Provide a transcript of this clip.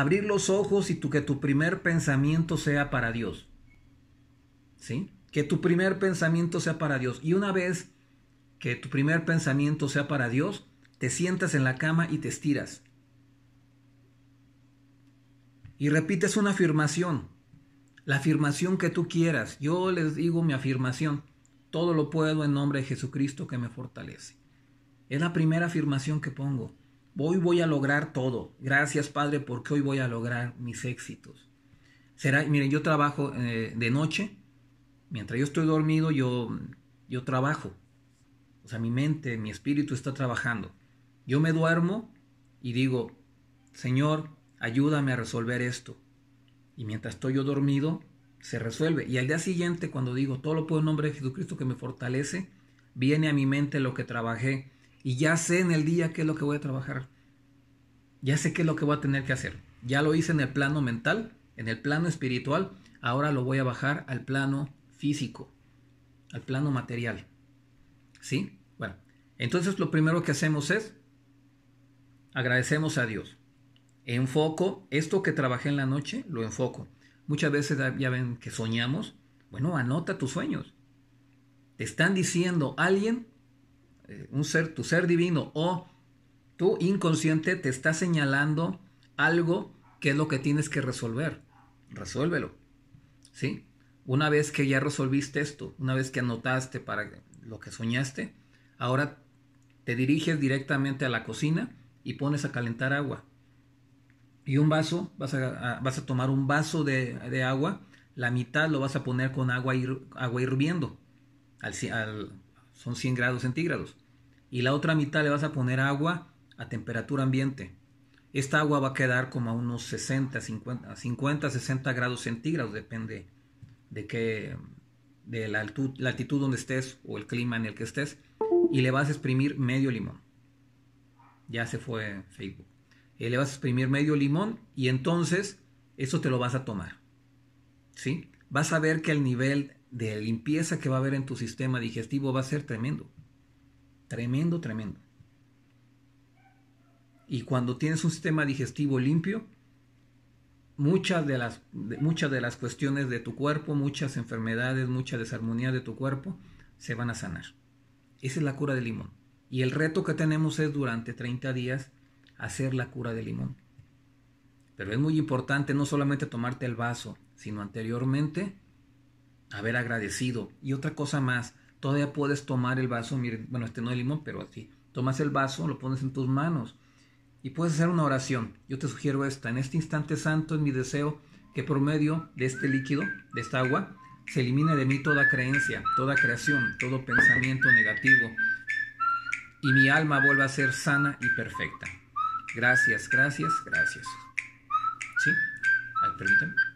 abrir los ojos y tú que tu primer pensamiento sea para Dios. ¿Sí? Que tu primer pensamiento sea para Dios. Y una vez que tu primer pensamiento sea para Dios, te sientas en la cama y te estiras. Y repites una afirmación. La afirmación que tú quieras. Yo les digo mi afirmación. Todo lo puedo en nombre de Jesucristo que me fortalece. Es la primera afirmación que pongo. Hoy voy a lograr todo. Gracias, Padre, porque hoy voy a lograr mis éxitos. Será, miren, yo trabajo eh, de noche. Mientras yo estoy dormido, yo, yo trabajo. O sea, mi mente, mi espíritu está trabajando. Yo me duermo y digo, Señor, ayúdame a resolver esto. Y mientras estoy yo dormido, se resuelve. Y al día siguiente, cuando digo, todo lo puedo en nombre de Jesucristo que me fortalece, viene a mi mente lo que trabajé y ya sé en el día qué es lo que voy a trabajar. Ya sé qué es lo que voy a tener que hacer. Ya lo hice en el plano mental, en el plano espiritual, ahora lo voy a bajar al plano físico, al plano material. ¿Sí? Bueno, entonces lo primero que hacemos es agradecemos a Dios. Enfoco, esto que trabajé en la noche, lo enfoco. Muchas veces ah, ya ven que soñamos. Bueno, anota tus sueños. Te están diciendo alguien eh, un ser, tu ser divino o tu inconsciente te está señalando algo que es lo que tienes que resolver. Resuélvelo. ¿Sí? Una vez que ya resolviste esto, una vez que anotaste para lo que soñaste, ahora te diriges directamente a la cocina y pones a calentar agua. Y un vaso, vas a, tomar un vaso de, agua, la mitad lo vas a poner con agua, agua hirviendo, al, al, son 100 grados centígrados. Y la otra mitad le vas a poner agua a temperatura ambiente. Esta agua va a quedar como a unos 60, 50, 50 60 grados centígrados, depende de qué, de la, altitud, donde estés o el clima en el que estés. Y le vas a exprimir medio limón. Ya se fue Facebook. Y eh, le vas a exprimir medio limón y entonces eso te lo vas a tomar. ¿Sí? Vas a ver que el nivel de limpieza que va a haber en tu sistema digestivo va a ser tremendo. Tremendo, tremendo. Y cuando tienes un sistema digestivo limpio, muchas de las, muchas de las cuestiones de tu cuerpo, muchas enfermedades, mucha desarmonía de tu cuerpo, se van a sanar. Esa es la cura del limón. Y el reto que tenemos es durante 30 días hacer la cura del limón. Pero es muy importante no solamente tomarte el vaso, sino anteriormente haber agradecido. Y otra cosa más, todavía puedes tomar el vaso, miren, bueno, este no es limón, pero así. Tomas el vaso, lo pones en tus manos y puedes hacer una oración. Yo te sugiero esta. En este instante santo es mi deseo que por medio de este líquido, de esta agua, se elimine de mí toda creencia, toda creación, todo pensamiento negativo y mi alma vuelva a ser sana y perfecta. Gracias, gracias, gracias. ¿Sí? Ay,